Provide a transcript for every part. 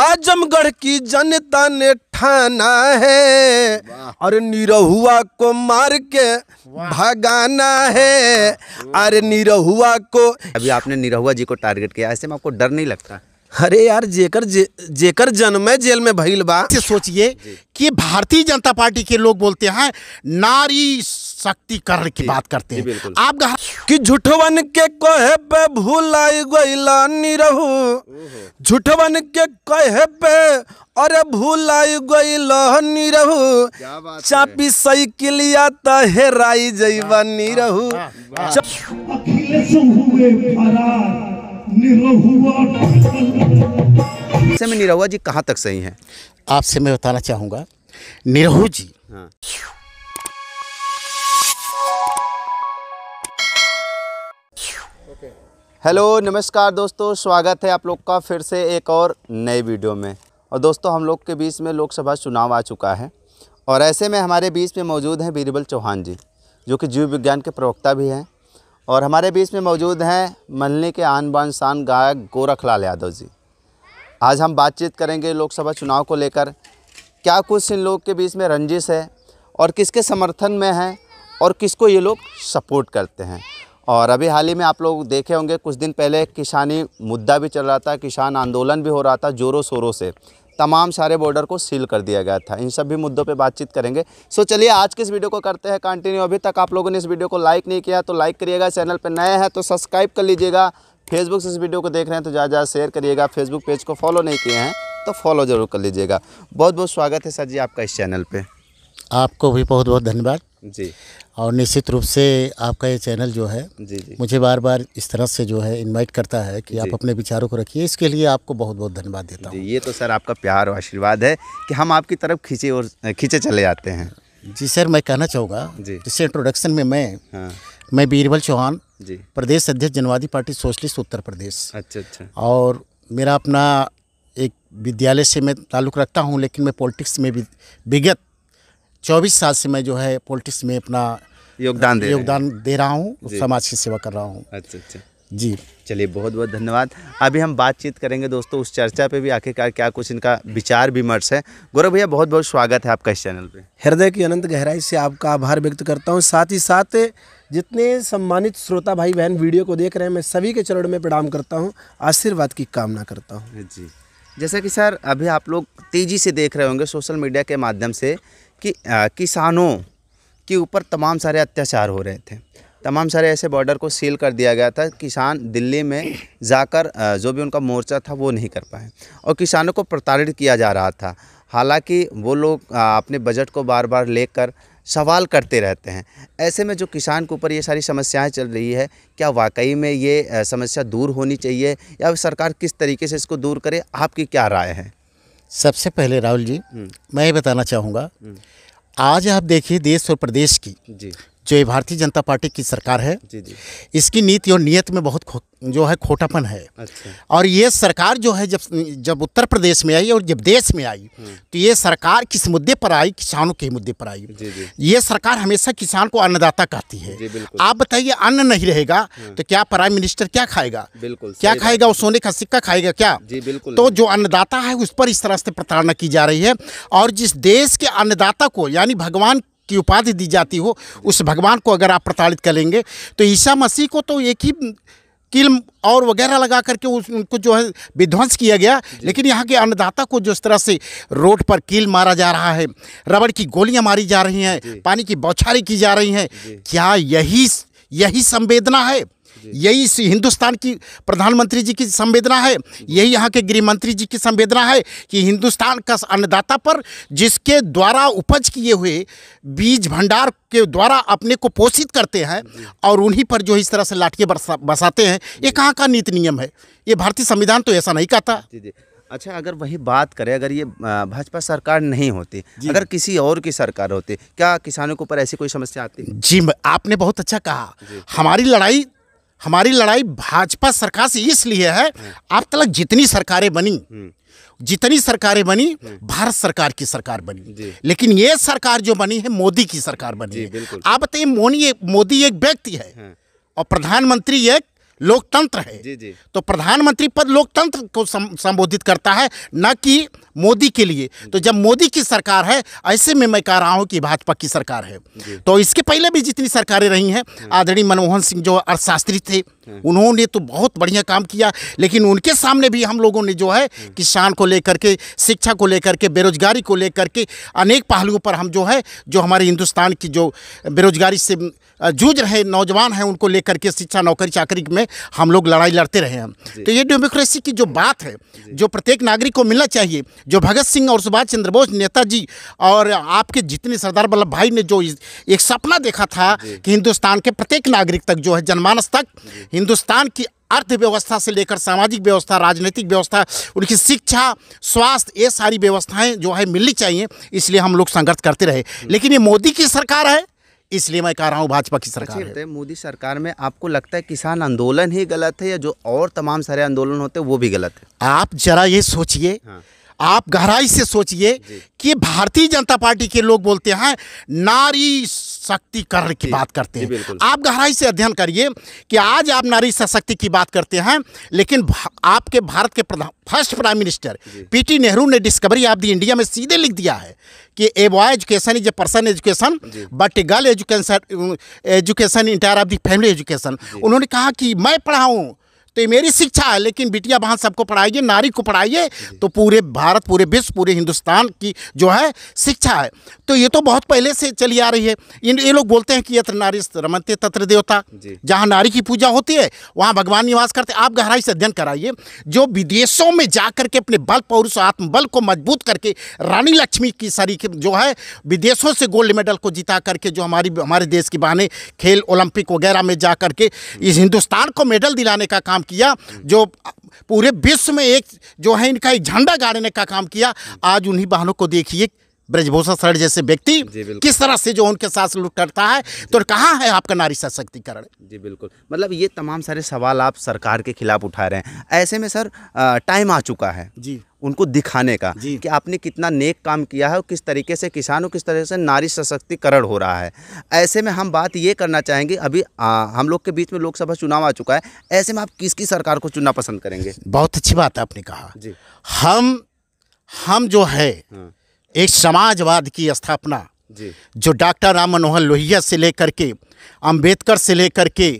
आजमगढ़ की जनता ने ठाना है और निरहुआ को मार के भगाना है अरे निरहुआ को अभी आपने निरहुआ जी को टारगेट किया ऐसे में आपको डर नहीं लगता अरे यार जेकर जे, जेकर जन्म जेल में भैल बा अच्छा, सोचिए कि भारतीय जनता पार्टी के लोग बोलते हैं नारी सशक्तिकरण की बात करते हैं आप कि झूठवन के कहे पे भूलाई गईला निरहू हम्म। झूठवन के कहे पे अरे भूलाई गईल निरहू चापी साइकिलिया त हेराई जईबा जइबा निरहू से में निरहुआ जी कहाँ तक सही हैं आपसे मैं बताना चाहूँगा निरहू जी हाँ। हेलो नमस्कार दोस्तों स्वागत है आप लोग का फिर से एक और नए वीडियो में और दोस्तों हम लोग के बीच में लोकसभा चुनाव आ चुका है और ऐसे में हमारे बीच में मौजूद हैं बीरबल चौहान जी जो कि जीव विज्ञान के प्रवक्ता भी हैं और हमारे बीच में मौजूद हैं मल्ली के आन बान शान गायक गोरखलाल यादव जी आज हम बातचीत करेंगे लोकसभा चुनाव को लेकर क्या कुछ इन लोग के बीच में रंजिश है और किसके समर्थन में हैं और किसको ये लोग सपोर्ट करते हैं और अभी हाल ही में आप लोग देखे होंगे कुछ दिन पहले किसानी मुद्दा भी चल रहा था किसान आंदोलन भी हो रहा था जोरों शोरों से तमाम सारे बॉर्डर को सील कर दिया गया था इन सभी मुद्दों पे बातचीत करेंगे सो चलिए आज के इस वीडियो को करते हैं कंटिन्यू अभी तक आप लोगों ने इस वीडियो को लाइक नहीं किया तो लाइक करिएगा चैनल पर नए हैं तो सब्सक्राइब कर लीजिएगा फेसबुक से इस वीडियो को देख रहे हैं तो ज़्यादा ज़्यादा शेयर करिएगा फेसबुक पेज को फॉलो नहीं किए हैं तो फॉलो ज़रूर कर लीजिएगा बहुत बहुत स्वागत है सर जी आपका इस चैनल पर आपको भी बहुत बहुत धन्यवाद जी और निश्चित रूप से आपका ये चैनल जो है जी जी मुझे बार बार इस तरह से जो है इनवाइट करता है कि आप अपने विचारों को रखिए इसके लिए आपको बहुत बहुत धन्यवाद देता हूँ ये तो सर आपका प्यार और आशीर्वाद है कि हम आपकी तरफ खींचे और खींचे चले जाते हैं जी सर मैं कहना चाहूँगा जिससे इंट्रोडक्शन में मैं हाँ। मैं बीरबल चौहान जी प्रदेश अध्यक्ष जनवादी पार्टी सोशलिस्ट उत्तर प्रदेश अच्छा अच्छा और मेरा अपना एक विद्यालय से मैं ताल्लुक़ रखता हूँ लेकिन मैं पॉलिटिक्स में भी विगत चौबीस साल से मैं जो है पॉलिटिक्स में अपना योगदान दे योगदान दे रहा हूँ समाज की सेवा कर रहा हूँ अच्छा अच्छा जी चलिए बहुत बहुत धन्यवाद अभी हम बातचीत करेंगे दोस्तों उस चर्चा पे भी आखिरकार क्या कुछ इनका विचार विमर्श है गौरव भैया बहुत बहुत स्वागत है आपका इस चैनल पे हृदय की अनंत गहराई से आपका आभार व्यक्त करता हूँ साथ ही साथ जितने सम्मानित श्रोता भाई बहन वीडियो को देख रहे हैं मैं सभी के चरण में प्रणाम करता हूँ आशीर्वाद की कामना करता हूँ जी जैसा कि सर अभी आप लोग तेज़ी से देख रहे होंगे सोशल मीडिया के माध्यम से कि किसानों के ऊपर तमाम सारे अत्याचार हो रहे थे तमाम सारे ऐसे बॉर्डर को सील कर दिया गया था किसान दिल्ली में जाकर जो भी उनका मोर्चा था वो नहीं कर पाए और किसानों को प्रताड़ित किया जा रहा था हालांकि वो लोग अपने बजट को बार बार लेकर सवाल करते रहते हैं ऐसे में जो किसान के ऊपर ये सारी समस्याएं चल रही है क्या वाकई में ये समस्या दूर होनी चाहिए या सरकार किस तरीके से इसको दूर करे आपकी क्या राय है सबसे पहले राहुल जी हम्म। मैं ये बताना चाहूँगा हम्म। आज आप देखिए देश और प्रदेश की जी जो भारतीय जनता पार्टी की सरकार है जी जी इसकी नीति और नियत में बहुत जो है खोटापन है अच्छा। और ये सरकार जो है जब जब उत्तर प्रदेश में आई और जब देश में आई हाँ। तो ये सरकार किस मुद्दे पर आई किसानों के मुद्दे पर आई जी जी। ये सरकार हमेशा किसान को अन्नदाता कहती है आप बताइए अन्न नहीं रहेगा हाँ। तो क्या प्राइम मिनिस्टर क्या खाएगा बिल्कुल क्या खाएगा वो सोने का सिक्का खाएगा क्या बिल्कुल तो जो अन्नदाता है उस पर इस तरह से प्रताड़ना की जा रही है और जिस देश के अन्नदाता को यानी भगवान की उपाधि दी जाती हो उस भगवान को अगर आप प्रताड़ित करेंगे तो ईसा मसीह को तो एक ही किल और वगैरह लगा करके उस उनको जो है विध्वंस किया गया लेकिन यहाँ के अन्नदाता को जिस तरह से रोड पर कील मारा जा रहा है रबड़ की गोलियाँ मारी जा रही हैं पानी की बौछारी की जा रही हैं क्या यही यही संवेदना है यही हिंदुस्तान की प्रधानमंत्री जी की संवेदना है यही यहाँ के गृह मंत्री जी की संवेदना है कि हिंदुस्तान का अन्नदाता पर जिसके द्वारा उपज किए हुए बीज भंडार के द्वारा अपने को पोषित करते हैं और उन्हीं पर जो इस तरह से लाठियाँ बसाते हैं ये कहाँ का नीति नियम है ये भारतीय संविधान तो ऐसा नहीं कहता अच्छा अगर वही बात करें अगर ये भाजपा सरकार नहीं होती अगर किसी और की सरकार होती क्या किसानों के ऊपर ऐसी कोई समस्या आती जी आपने बहुत अच्छा कहा हमारी लड़ाई हमारी लड़ाई भाजपा सरकार से इसलिए है हम्म। आप तलक जितनी सरकारें बनी हम्म। जितनी सरकारें बनी हम्म। भारत सरकार की सरकार बनी लेकिन ये सरकार जो बनी है मोदी की सरकार बनी है आप बताइए मोदी मोदी एक व्यक्ति है हाँ। और प्रधानमंत्री एक लोकतंत्र है जी जी तो प्रधानमंत्री पद लोकतंत्र को संबोधित करता है न कि मोदी के लिए तो जब मोदी की सरकार है ऐसे में मैं कह रहा हूँ कि भाजपा की सरकार है तो इसके पहले भी जितनी सरकारें रही हैं आदरणीय मनमोहन सिंह जो अर्थशास्त्री थे उन्होंने तो बहुत बढ़िया काम किया लेकिन उनके सामने भी हम लोगों ने जो है किसान को लेकर के शिक्षा को लेकर के बेरोजगारी को लेकर के अनेक पहलुओं पर हम जो है जो हमारे हिंदुस्तान की जो बेरोजगारी से जूझ रहे नौजवान हैं उनको लेकर के शिक्षा नौकरी चाकरी में हम लोग लड़ाई लड़ते रहे हैं तो ये डेमोक्रेसी की जो बात है जो प्रत्येक नागरिक को मिलना चाहिए जो भगत सिंह और सुभाष चंद्र बोस नेताजी और आपके जितने सरदार वल्लभ भाई ने जो एक सपना देखा था कि हिंदुस्तान के प्रत्येक नागरिक तक जो है जनमानस तक हिंदुस्तान की अर्थव्यवस्था से लेकर सामाजिक व्यवस्था राजनीतिक व्यवस्था उनकी शिक्षा स्वास्थ्य ये सारी व्यवस्थाएं जो है मिलनी चाहिए इसलिए हम लोग संघर्ष करते रहे लेकिन ये मोदी की सरकार है इसलिए मैं कह रहा हूँ भाजपा की अच्छा, सरकार है मोदी सरकार में आपको लगता है किसान आंदोलन ही गलत है या जो और तमाम सारे आंदोलन होते हैं वो भी गलत है आप जरा ये सोचिए हाँ। आप गहराई से सोचिए कि भारतीय जनता पार्टी के लोग बोलते हैं नारी सशक्तिकरण की बात करते हैं आप गहराई से अध्ययन करिए कि आज आप नारी सशक्ति की बात करते हैं लेकिन आपके भारत के प्रधान फर्स्ट प्राइम मिनिस्टर पीटी नेहरू Nehru discovery of the India में सीधे लिख दिया है कि a boy education is a person education but a girl education education entire of the family education उन्होंने कहा कि मैं पढ़ाऊँ तो ये मेरी शिक्षा है लेकिन बिटिया वहाँ सबको पढ़ाइए नारी को पढ़ाइए तो पूरे भारत पूरे विश्व पूरे हिंदुस्तान की जो है शिक्षा है तो ये तो बहुत पहले से चली आ रही है इन ये लोग बोलते हैं कि यत्र नारी रमनते तत्र देवता जहाँ नारी की पूजा होती है वहाँ भगवान निवास करते आप गहराई से अध्ययन कराइए जो विदेशों में जा करके अपने बल पौरुष आत्मबल को मजबूत करके रानी लक्ष्मी की सारी जो है विदेशों से गोल्ड मेडल को जिता करके जो हमारी हमारे देश की बहाने खेल ओलंपिक वगैरह में जा करके इस हिंदुस्तान को मेडल दिलाने का काम किया जो पूरे विश्व में एक जो है इनका एक झंडा गाड़ने का काम किया आज उन्हीं बहनों को देखिए ब्रजभूषण सर जैसे व्यक्ति किस तरह से जो उनके साथ लुट करता है तो कहाँ है आपका नारी सशक्तिकरण जी बिल्कुल मतलब ये तमाम सारे सवाल आप सरकार के खिलाफ उठा रहे हैं ऐसे में सर टाइम आ चुका है जी उनको दिखाने का कि आपने कितना नेक काम किया है और किस तरीके से किसानों किस तरह से नारी सशक्तिकरण हो रहा है ऐसे में हम बात ये करना चाहेंगे अभी आ, हम लोग के बीच में लोकसभा चुनाव आ चुका है ऐसे में आप किसकी सरकार को चुनना पसंद करेंगे बहुत अच्छी बात है आपने कहा जी हम हम जो है हाँ। एक समाजवाद की स्थापना जी जो डॉक्टर राम मनोहर लोहिया से लेकर के अम्बेडकर से लेकर के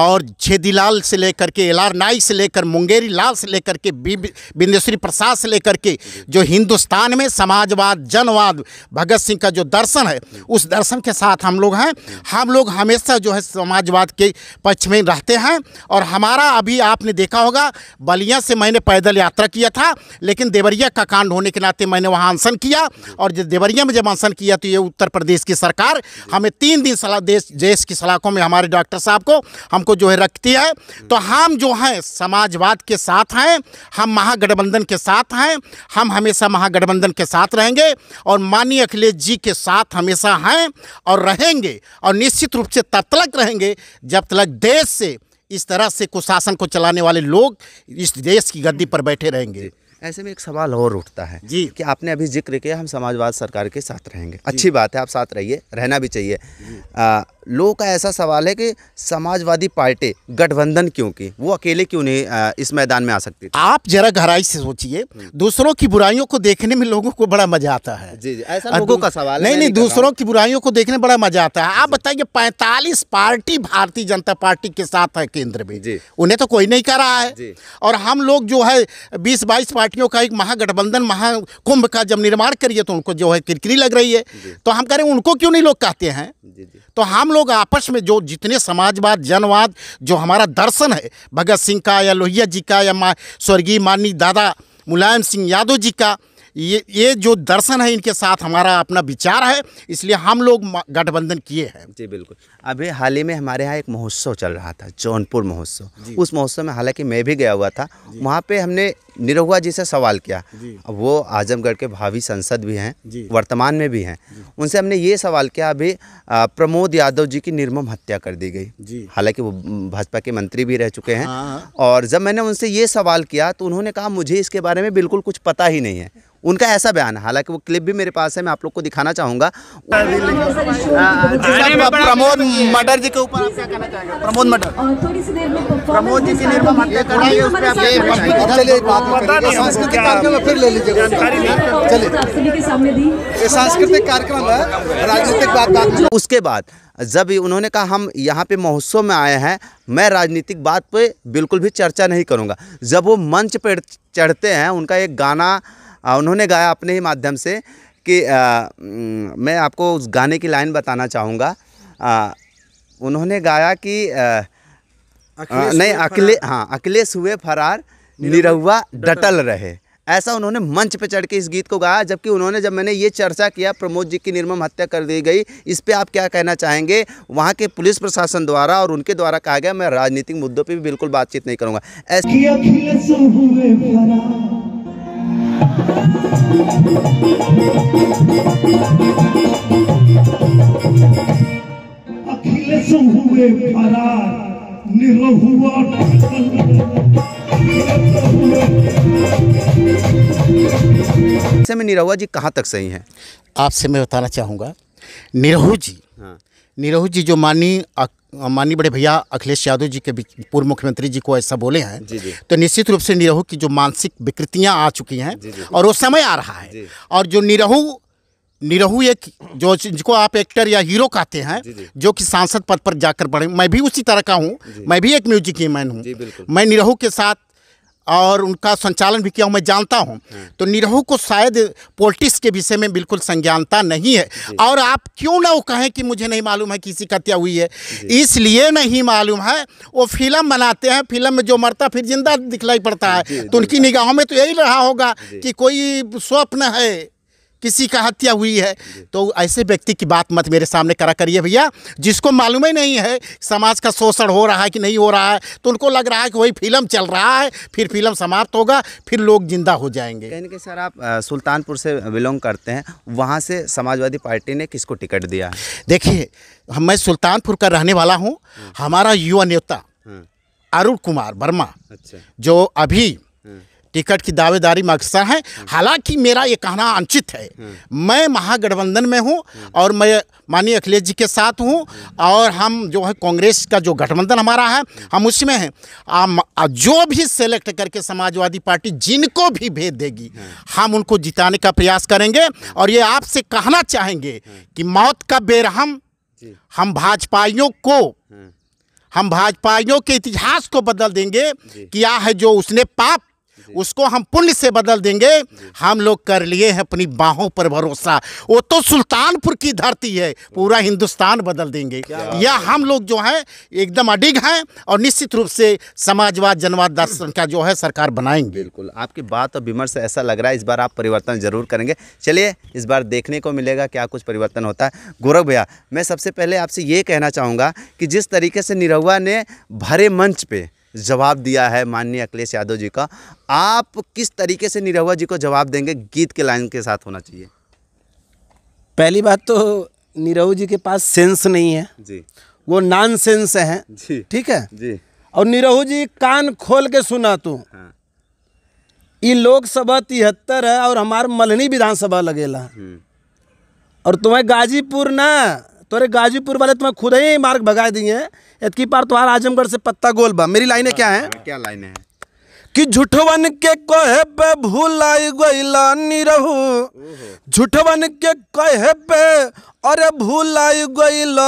और छेदीलाल से लेकर के आर नाई से लेकर मुंगेरी लाल से लेकर के बिंदेश्वरी प्रसाद से लेकर के जो हिंदुस्तान में समाजवाद जनवाद भगत सिंह का जो दर्शन है उस दर्शन के साथ हम लोग हैं हम लोग हमेशा जो है समाजवाद के पक्ष में रहते हैं और हमारा अभी आपने देखा होगा बलिया से मैंने पैदल यात्रा किया था लेकिन देवरिया का कांड होने के नाते मैंने वहाँ अनशन किया और जब देवरिया में जब अनशन किया तो ये उत्तर प्रदेश की सरकार हमें तीन दिन सलाह देश देश की सलाखों में हमारे डॉक्टर साहब को हम हमको जो है रखती है तो हम जो हैं समाजवाद के साथ हैं हम महागठबंधन के साथ हैं हम हमेशा महागठबंधन के साथ रहेंगे और माननीय अखिलेश जी के साथ हमेशा हैं और रहेंगे और निश्चित रूप से तब तक रहेंगे जब तक देश से इस तरह से कुशासन को चलाने वाले लोग इस देश की गद्दी पर बैठे रहेंगे ऐसे में एक सवाल और उठता है जी कि आपने अभी जिक्र किया हम समाजवाद सरकार के साथ रहेंगे अच्छी बात है आप साथ रहिए रहना भी चाहिए लोगों का ऐसा सवाल है कि समाजवादी पार्टी गठबंधन क्यों की वो अकेले क्यों नहीं आ, इस मैदान में आ सकती आप जरा गहराई से सोचिए हम्म। दूसरों की बुराइयों को देखने में लोगों को बड़ा मजा आता है जी जी ऐसा लोगों का सवाल नहीं नहीं दूसरों की बुराइयों को देखने बड़ा मजा आता है आप बताइए पैंतालीस पार्टी भारतीय जनता पार्टी के साथ है केंद्र में उन्हें तो कोई नहीं कर रहा है और हम लोग जो है बीस बाईस पार्टी पार्टियों का एक महागठबंधन महाकुंभ का जब निर्माण करिए तो उनको जो है किरकिरी लग रही है तो हम कह रहे हैं उनको क्यों नहीं लोग कहते हैं तो हम लोग आपस में जो जितने समाजवाद जनवाद जो हमारा दर्शन है भगत सिंह का या लोहिया जी का या स्वर्गीय माननीय दादा मुलायम सिंह यादव जी का ये ये जो दर्शन है इनके साथ हमारा अपना विचार है इसलिए हम लोग गठबंधन किए हैं जी बिल्कुल अभी हाल ही में हमारे यहाँ एक महोत्सव चल रहा था जौनपुर महोत्सव उस महोत्सव में हालांकि मैं भी गया हुआ था वहाँ पे हमने निरहुआ जी से सवाल किया वो आजमगढ़ के भावी संसद भी हैं वर्तमान में भी हैं उनसे हमने ये सवाल किया अभी प्रमोद यादव जी की निर्मम हत्या कर दी गई हालांकि वो भाजपा के मंत्री भी रह चुके हैं हाँ। और जब मैंने उनसे ये सवाल किया तो उन्होंने कहा मुझे इसके बारे में बिल्कुल कुछ पता ही नहीं है उनका ऐसा बयान है हालांकि वो क्लिप भी मेरे पास है मैं आप लोग को दिखाना चाहूंगा प्रमोद मर्डर जी के ऊपर प्रमोद मर्डर प्रमोद जी की तो सांस्कृतिक कार्यक्रम फिर ले लीजिए सांस्कृतिक कार्यक्रम है राजनीतिक बात उसके बाद जब उन्होंने कहा हम यहाँ पे महोत्सव में आए हैं मैं राजनीतिक बात पे बिल्कुल भी चर्चा नहीं करूँगा जब वो मंच पर चढ़ते हैं उनका एक गाना उन्होंने गाया अपने ही माध्यम से कि आ, मैं आपको उस गाने की लाइन बताना चाहूँगा उन्होंने गाया कि आ, नहीं अकेले हाँ अखिलेश हुए फरार निरहुआ डटल रहे ऐसा उन्होंने मंच पर चढ़ के इस गीत को गाया जबकि उन्होंने जब मैंने ये चर्चा किया प्रमोद जी की निर्मम हत्या कर दी गई इस पर आप क्या कहना चाहेंगे वहाँ के पुलिस प्रशासन द्वारा और उनके द्वारा कहा गया मैं राजनीतिक मुद्दों पर भी बिल्कुल बातचीत नहीं करूँगा ऐसे अखिलेश निरहुआ ऐसे में निरहुआ जी कहाँ तक सही हैं आपसे मैं बताना चाहूँगा निरहू जी हाँ निरहू जी जो मानी माननीय बड़े भैया अखिलेश यादव जी के पूर्व मुख्यमंत्री जी को ऐसा बोले हैं जी जी। तो निश्चित रूप से निरहू की जो मानसिक विकृतियां आ चुकी हैं और वो समय आ रहा है और जो निरहू निरहू एक जो जिसको आप एक्टर या हीरो कहते हैं जी जी। जो कि सांसद पद पर जाकर बढ़े मैं भी उसी तरह का हूँ मैं भी एक म्यूजिक मैन हूँ मैं निरहू के साथ और उनका संचालन भी किया हूँ मैं जानता हूँ हम्म। तो निरहू को शायद पोल्टिक्स के विषय में बिल्कुल संज्ञानता नहीं है और आप क्यों ना वो कहें कि मुझे नहीं मालूम है किसी का हत्या हुई है इसलिए नहीं मालूम है वो फिल्म बनाते हैं फिल्म में जो मरता फिर जिंदा दिखलाई पड़ता हाँ, है तो उनकी निगाहों में तो यही रहा होगा कि कोई स्वप्न है किसी का हत्या हुई है तो ऐसे व्यक्ति की बात मत मेरे सामने करा करिए भैया जिसको मालूम ही नहीं है समाज का शोषण हो रहा है कि नहीं हो रहा है तो उनको लग रहा है कि वही फिल्म चल रहा है फिर फिल्म समाप्त होगा फिर लोग जिंदा हो जाएंगे कहने के सर आप सुल्तानपुर से बिलोंग करते हैं वहाँ से समाजवादी पार्टी ने किसको टिकट दिया देखिए मैं सुल्तानपुर का रहने वाला हूँ हम्म। हमारा युवा नेता हम्म। अरुण कुमार वर्मा अच्छा। जो अभी टिकट की दावेदारी में अक्सर है हालांकि मेरा ये कहना अनुचित है मैं महागठबंधन में हूँ और मैं माननीय अखिलेश जी के साथ हूँ और हम जो है कांग्रेस का जो गठबंधन हमारा है हम उसमें हैं जो भी सेलेक्ट करके समाजवादी पार्टी जिनको भी भेज देगी हम उनको जिताने का प्रयास करेंगे और ये आपसे कहना चाहेंगे कि मौत का बेरहम हम भाजपाइयों को हम भाजपाइयों के इतिहास को बदल देंगे क्या है जो उसने पाप उसको हम पुण्य से बदल देंगे हम लोग कर लिए हैं अपनी बाहों पर भरोसा वो तो सुल्तानपुर की धरती है पूरा हिंदुस्तान बदल देंगे या हम लोग जो है एकदम अडिग हैं और निश्चित रूप से समाजवाद जनवाद दर्शन का जो है सरकार बनाएंगे बिल्कुल आपकी बात और विमर्श ऐसा लग रहा है इस बार आप परिवर्तन जरूर करेंगे चलिए इस बार देखने को मिलेगा क्या कुछ परिवर्तन होता है गौरव भैया मैं सबसे पहले आपसे ये कहना चाहूँगा कि जिस तरीके से निरहुआ ने भरे मंच पर जवाब दिया है माननीय अखिलेश यादव जी का आप किस तरीके से निरहुआ जी को जवाब देंगे गीत के लाइन के साथ होना चाहिए पहली बात तो निरहू जी के पास सेंस नहीं है जी वो नॉन सेंस है ठीक है जी और निरहू जी कान खोल के सुना तू हाँ। ये लोकसभा तिहत्तर है और हमार मलनी विधानसभा लगेला हम्म। और तुम्हें गाजीपुर ना तो अरे गाजीपुर वाले तुम्हें खुद ही मार्ग भगा दिए इतकी पार तुम्हारा तो आजमगढ़ से पत्ता गोल बा मेरी लाइनें क्या है क्या लाइनें है कि झूठवन के कहे पे भूलाई गईला रहू झूठवन के कहे पे अरे भूलाई गईला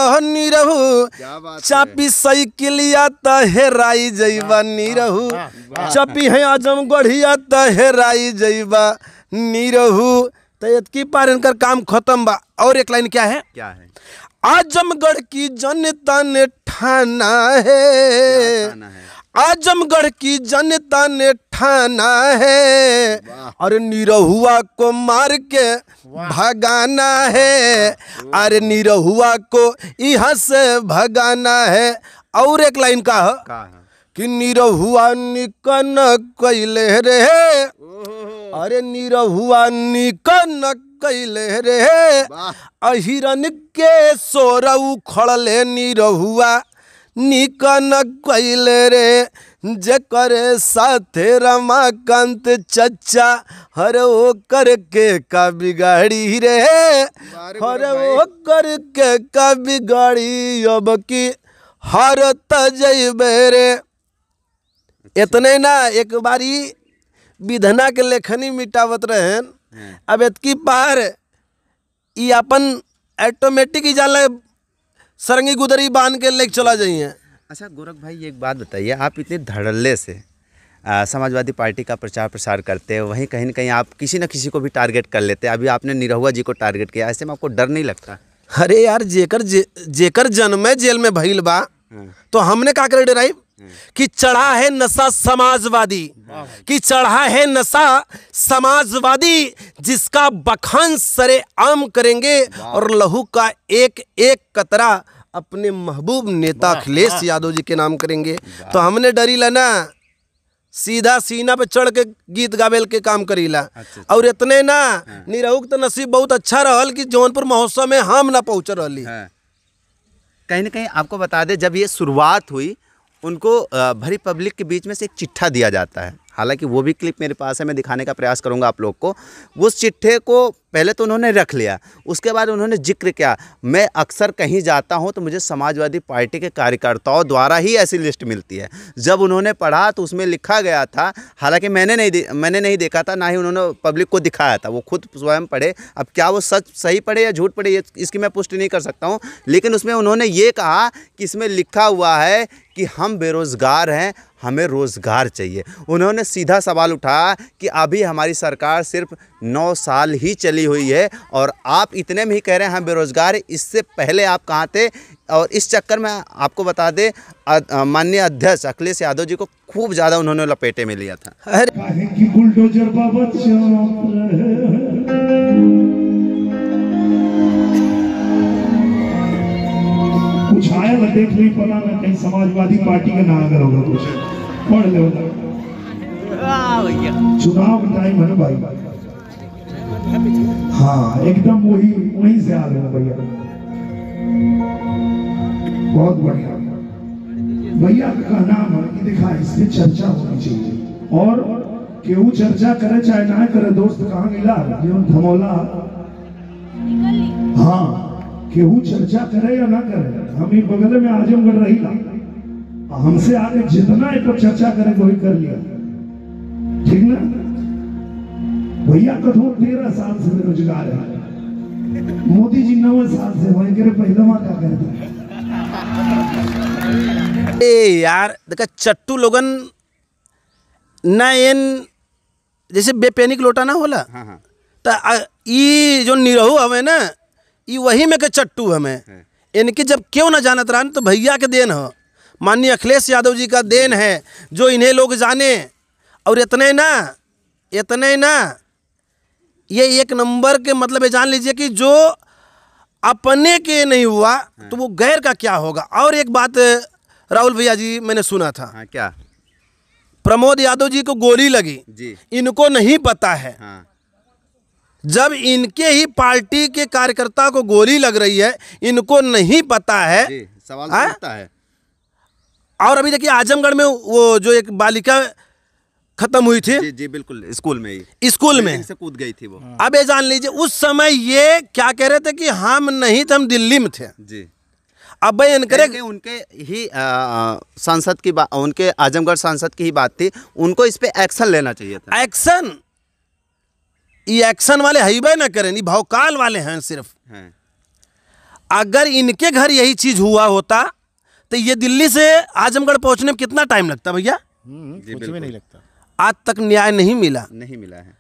रहू चापी साइकिलिया त हेराई जइबा रहू चापी है आजमगढ़िया त हेराई जइबा रहू तो इतकी पार इनकर काम खत्म बा और एक लाइन क्या है क्या है आजमगढ़ की जनता ने ठाना है, आजमगढ़ की जनता ने ठाना है अरे निरहुआ को मार के भगाना है अरे निरहुआ को यहाँ से भगाना है और एक लाइन का है कि निरहुआ निकन कैले रे अरे निरहुआ निकन कैले रे अहिरन के सोरऊ खड़ले निरहुआ निकन कैले रे जकर साथे रमाकांत चचा हर ओ करके का बिगाड़ी रे हर ओ करके का बिगाड़ी अब की हर तजबे रे इतने ना एक बारी विधना के लेखनी मिटावत रहन हाँ। अब इतकी पार ये अपन ऑटोमेटिक ही जाला सरंगी गुदरी बांध के लेके चला जाइए अच्छा गोरख भाई एक बात बताइए आप इतने धड़ल्ले से समाजवादी पार्टी का प्रचार प्रसार करते हैं वहीं कहीं ना कहीं आप किसी न किसी को भी टारगेट कर लेते हैं अभी आपने निरहुआ जी को टारगेट किया ऐसे में आपको डर नहीं लगता अरे यार जेकर जे, जेकर जन्म जेल में भैल बा हाँ। तो हमने का कर डराइव कि चढ़ा है नशा समाजवादी कि चढ़ा है नशा समाजवादी जिसका बखान सरे आम करेंगे और लहू का एक एक कतरा अपने महबूब नेता अखिलेश यादव जी के नाम करेंगे तो हमने डरी लना सीधा सीना पे चढ़ के गीत गावेल के काम करीला अच्छा, अच्छा, और इतने ना हाँ। निरहुक तो नसीब बहुत अच्छा रहल कि जौनपुर महोत्सव में हम ना पहुँच रही हाँ। कहीं ना कहीं आपको बता दे जब ये शुरुआत हुई उनको भरी पब्लिक के बीच में से एक चिट्ठा दिया जाता है हालांकि वो भी क्लिप मेरे पास है मैं दिखाने का प्रयास करूँगा आप लोग को उस चिट्ठे को पहले तो उन्होंने रख लिया उसके बाद उन्होंने जिक्र किया मैं अक्सर कहीं जाता हूं तो मुझे समाजवादी पार्टी के कार्यकर्ताओं द्वारा ही ऐसी लिस्ट मिलती है जब उन्होंने पढ़ा तो उसमें लिखा गया था हालांकि मैंने नहीं मैंने नहीं देखा था ना ही उन्होंने पब्लिक को दिखाया था वो खुद स्वयं पढ़े अब क्या वो सच सही पढ़े या झूठ पढ़े इसकी मैं पुष्टि नहीं कर सकता हूँ लेकिन उसमें उन्होंने ये कहा कि इसमें लिखा हुआ है कि हम बेरोज़गार हैं हमें रोज़गार चाहिए उन्होंने सीधा सवाल उठाया कि अभी हमारी सरकार सिर्फ नौ साल ही चली हुई है और आप इतने में ही कह रहे हैं हम बेरोज़गार इससे पहले आप कहाँ थे और इस चक्कर में आपको बता दें माननीय अध्यक्ष अखिलेश यादव जी को खूब ज़्यादा उन्होंने लपेटे में लिया था कुछ आया देख नहीं पता ना कहीं समाजवादी पार्टी का ना अगर होगा कुछ पढ़ लो चुनाव टाइम है ना भाई हाँ एकदम वही वही से आ रहे हो भैया बहुत बढ़िया भैया का नाम है दिखा इससे चर्चा होनी चाहिए और क्यों चर्चा करे चाहे ना करे दोस्त कहाँ मिला जीवन हाँ केहू चर्चा करे या ना करे हम ही बगल में आजमगढ़ रही ला हमसे आगे जितना एक पर चर्चा करेंगे वही कर लिया ठीक ना भैया कठोर तेरह साल से बेरोजगार है मोदी जी नवे साल से वही करे पहलवा क्या करते ए यार देखा चट्टू लोगन ना एन जैसे बेपैनिक लोटा ना होला तो ई जो निरहू हमें ना ये वही में के चट्टू हमें हाँ। इनके जब क्यों ना जानत रहा तो भैया के देन हो माननीय अखिलेश यादव जी का देन है जो इन्हें लोग जाने और इतने ना इतने ना ये एक नंबर के मतलब ये जान लीजिए कि जो अपने के नहीं हुआ हाँ। तो वो गैर का क्या होगा और एक बात राहुल भैया जी मैंने सुना था हाँ, क्या प्रमोद यादव जी को गोली लगी जी इनको नहीं पता है हाँ। जब इनके ही पार्टी के कार्यकर्ता को गोली लग रही है इनको नहीं पता है जी, सवाल तो हाँ? है और अभी देखिए आजमगढ़ में वो जो एक बालिका खत्म हुई थी जी, जी बिल्कुल स्कूल में ही स्कूल में से कूद गई थी वो हाँ। अब ये जान लीजिए उस समय ये क्या कह रहे थे कि हम नहीं थे हम दिल्ली में थे जी अब भाई इनके उनके ही सांसद की बात उनके आजमगढ़ सांसद की ही बात थी उनको इस पे एक्शन लेना चाहिए था एक्शन ये एक्शन वाले हईबे ना करें भौकाल भावकाल वाले हैं सिर्फ अगर इनके घर यही चीज हुआ होता तो ये दिल्ली से आजमगढ़ पहुंचने में कितना टाइम लगता भैया हम्म, कुछ भी नहीं लगता आज तक न्याय नहीं मिला नहीं मिला है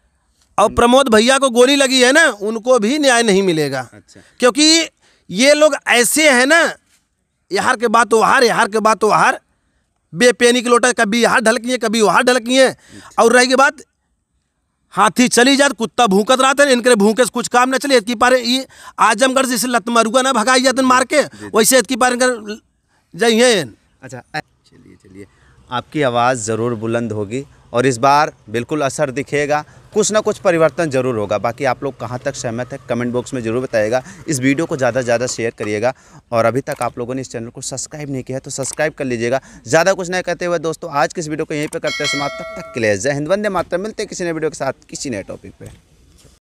और प्रमोद भैया को गोली लगी है ना उनको भी न्याय नहीं मिलेगा अच्छा क्योंकि ये लोग ऐसे हैं ना यहाँ के बात तो वहार यहाँ के बात तो वहार बेपेनी के लोटा कभी यहाँ ढलकी है कभी वहाँ ढलकी है अच्छा। और रही के बात हाथी चली जात कुत्ता भूकत रहा था इनके भूखे से कुछ काम न चले इतकी पारे ये आजमगढ़ से लत मरुआ ना भगाई जाते मार के वैसे इतकी पारे इनकर जय अच्छा चलिए चलिए आपकी आवाज़ ज़रूर बुलंद होगी और इस बार बिल्कुल असर दिखेगा कुछ ना कुछ परिवर्तन ज़रूर होगा बाकी आप लोग कहाँ तक सहमत है कमेंट बॉक्स में ज़रूर बताइएगा इस वीडियो को ज़्यादा से ज़्यादा शेयर करिएगा और अभी तक आप लोगों ने इस चैनल को सब्सक्राइब नहीं किया है तो सब्सक्राइब कर लीजिएगा ज़्यादा कुछ नहीं कहते हुए दोस्तों आज किस वीडियो को यहीं पर करते हैं समाप्त तब तक के लिए जय हिंद वंदे मात्र मिलते किसी नए वीडियो के साथ किसी नए टॉपिक पर